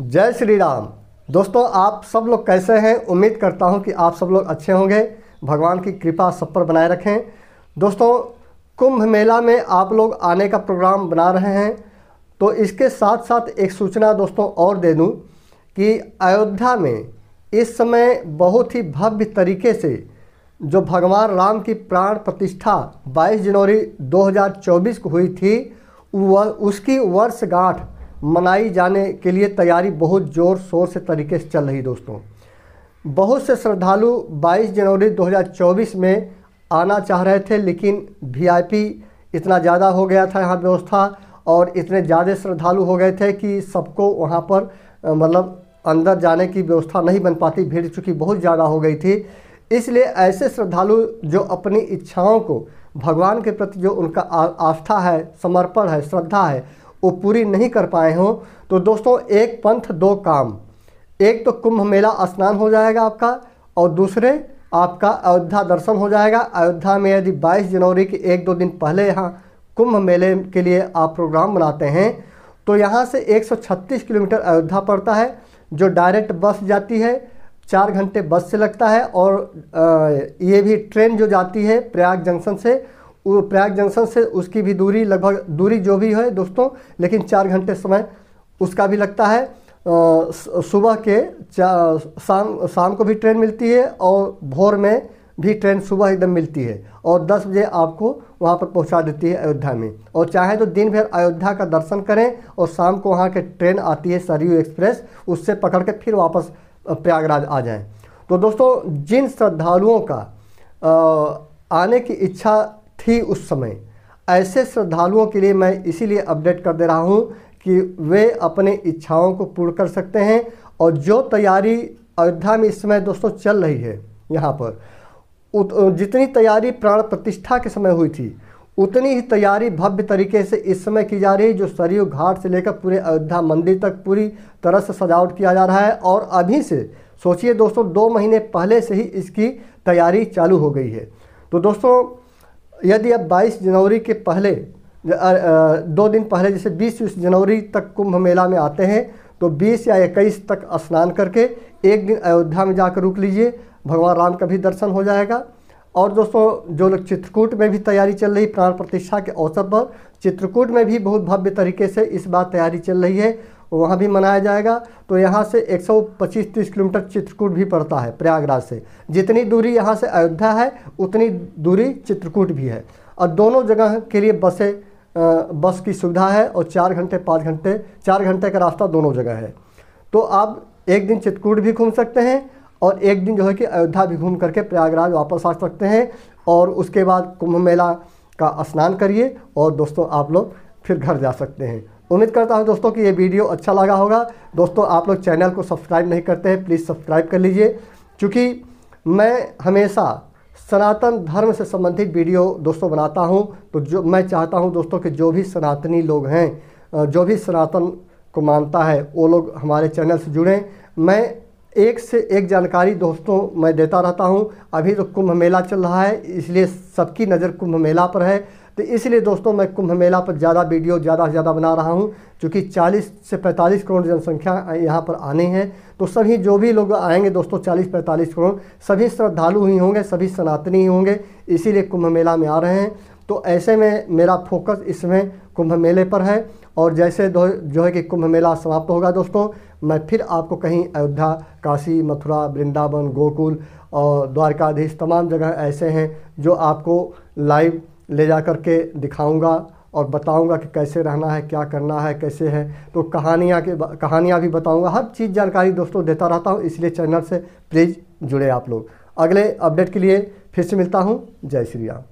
जय श्री राम दोस्तों आप सब लोग कैसे हैं उम्मीद करता हूं कि आप सब लोग अच्छे होंगे भगवान की कृपा सब पर बनाए रखें दोस्तों कुंभ मेला में आप लोग आने का प्रोग्राम बना रहे हैं तो इसके साथ साथ एक सूचना दोस्तों और दे दूं कि अयोध्या में इस समय बहुत ही भव्य तरीके से जो भगवान राम की प्राण प्रतिष्ठा 22 जनवरी 2024 को हुई थी वह उसकी वर्षगांठ मनाई जाने के लिए तैयारी बहुत ज़ोर शोर से तरीके से चल रही दोस्तों बहुत से श्रद्धालु 22 जनवरी 2024 में आना चाह रहे थे लेकिन वीआईपी इतना ज़्यादा हो गया था यहाँ व्यवस्था और इतने ज़्यादा श्रद्धालु हो गए थे कि सबको वहाँ पर मतलब अंदर जाने की व्यवस्था नहीं बन पाती भीड़ चूँकि बहुत ज़्यादा हो गई थी इसलिए ऐसे श्रद्धालु जो अपनी इच्छाओं को भगवान के प्रति जो उनका आस्था है समर्पण है श्रद्धा है वो पूरी नहीं कर पाए हों तो दोस्तों एक पंथ दो काम एक तो कुंभ मेला स्नान हो जाएगा आपका और दूसरे आपका अयोध्या दर्शन हो जाएगा अयोध्या में यदि 22 जनवरी के एक दो दिन पहले यहाँ कुंभ मेले के लिए आप प्रोग्राम बनाते हैं तो यहाँ से 136 किलोमीटर अयोध्या पड़ता है जो डायरेक्ट बस जाती है चार घंटे बस से लगता है और ये भी ट्रेन जो जाती है प्रयाग जंक्शन से प्रयाग जंक्शन से उसकी भी दूरी लगभग दूरी जो भी है दोस्तों लेकिन चार घंटे समय उसका भी लगता है सुबह के शाम शाम को भी ट्रेन मिलती है और भोर में भी ट्रेन सुबह एकदम मिलती है और 10 बजे आपको वहाँ पर पहुँचा देती है अयोध्या में और चाहे तो दिन भर अयोध्या का दर्शन करें और शाम को वहाँ के ट्रेन आती है सरयू एक्सप्रेस उससे पकड़ के फिर वापस प्रयागराज आ जाएं तो दोस्तों जिन श्रद्धालुओं का आने की इच्छा थी उस समय ऐसे श्रद्धालुओं के लिए मैं इसीलिए अपडेट कर दे रहा हूँ कि वे अपने इच्छाओं को पूर्ण कर सकते हैं और जो तैयारी अयोध्या में इस समय दोस्तों चल रही है यहाँ पर जितनी तैयारी प्राण प्रतिष्ठा के समय हुई थी उतनी ही तैयारी भव्य तरीके से इस समय की जा रही है जो सरयू घाट से लेकर पूरे अयोध्या मंदिर तक पूरी तरह से सजावट किया जा रहा है और अभी से सोचिए दोस्तों दो महीने पहले से ही इसकी तैयारी चालू हो गई है तो दोस्तों यदि आप 22 जनवरी के पहले दो दिन पहले जैसे 20 जनवरी तक कुंभ मेला में आते हैं तो 20 या 21 तक स्नान करके एक दिन अयोध्या में जाकर रुक लीजिए भगवान राम का भी दर्शन हो जाएगा और दोस्तों जो लोग चित्रकूट में भी तैयारी चल रही प्राण प्रतिष्ठा के अवसर पर चित्रकूट में भी बहुत भव्य तरीके से इस बार तैयारी चल रही है वहाँ भी मनाया जाएगा तो यहाँ से 125-30 किलोमीटर चित्रकूट भी पड़ता है प्रयागराज से जितनी दूरी यहाँ से अयोध्या है उतनी दूरी चित्रकूट भी है और दोनों जगह के लिए बसें बस की सुविधा है और चार घंटे पाँच घंटे चार घंटे का रास्ता दोनों जगह है तो आप एक दिन चित्रकूट भी घूम सकते हैं और एक दिन जो है कि अयोध्या भी घूम करके प्रयागराज वापस आ सकते हैं और उसके बाद कुंभ मेला का स्नान करिए और दोस्तों आप लोग फिर घर जा सकते हैं उम्मीद करता हूं दोस्तों कि ये वीडियो अच्छा लगा होगा दोस्तों आप लोग चैनल को सब्सक्राइब नहीं करते हैं प्लीज़ सब्सक्राइब कर लीजिए क्योंकि मैं हमेशा सनातन धर्म से संबंधित वीडियो दोस्तों बनाता हूं तो जो मैं चाहता हूं दोस्तों कि जो भी सनातनी लोग हैं जो भी सनातन को मानता है वो लोग हमारे चैनल से जुड़ें मैं एक से एक जानकारी दोस्तों मैं देता रहता हूं अभी तो कुंभ मेला चल रहा है इसलिए सबकी नज़र कुंभ मेला पर है तो इसलिए दोस्तों मैं कुंभ मेला पर ज़्यादा वीडियो ज़्यादा से ज़्यादा बना रहा हूँ क्योंकि 40 से 45 करोड़ जनसंख्या यहाँ पर आने हैं तो सभी जो भी लोग आएंगे दोस्तों 40-45 करोड़ सभी श्रद्धालु ही होंगे सभी सनातनी ही होंगे इसीलिए कुंभ मेला में आ रहे हैं तो ऐसे में मेरा फोकस इसमें कुंभ मेले पर है और जैसे जो है कि कुंभ मेला समाप्त होगा दोस्तों मैं फिर आपको कहीं अयोध्या काशी मथुरा वृंदावन गोकुल और द्वारकाधीश तमाम जगह ऐसे हैं जो आपको लाइव ले जा कर के दिखाऊँगा और बताऊंगा कि कैसे रहना है क्या करना है कैसे है तो कहानियाँ के कहानियाँ भी बताऊंगा हर चीज़ जानकारी दोस्तों देता रहता हूँ इसलिए चैनल से प्लीज़ जुड़े आप लोग अगले अपडेट के लिए फिर से मिलता हूँ जय श्री राम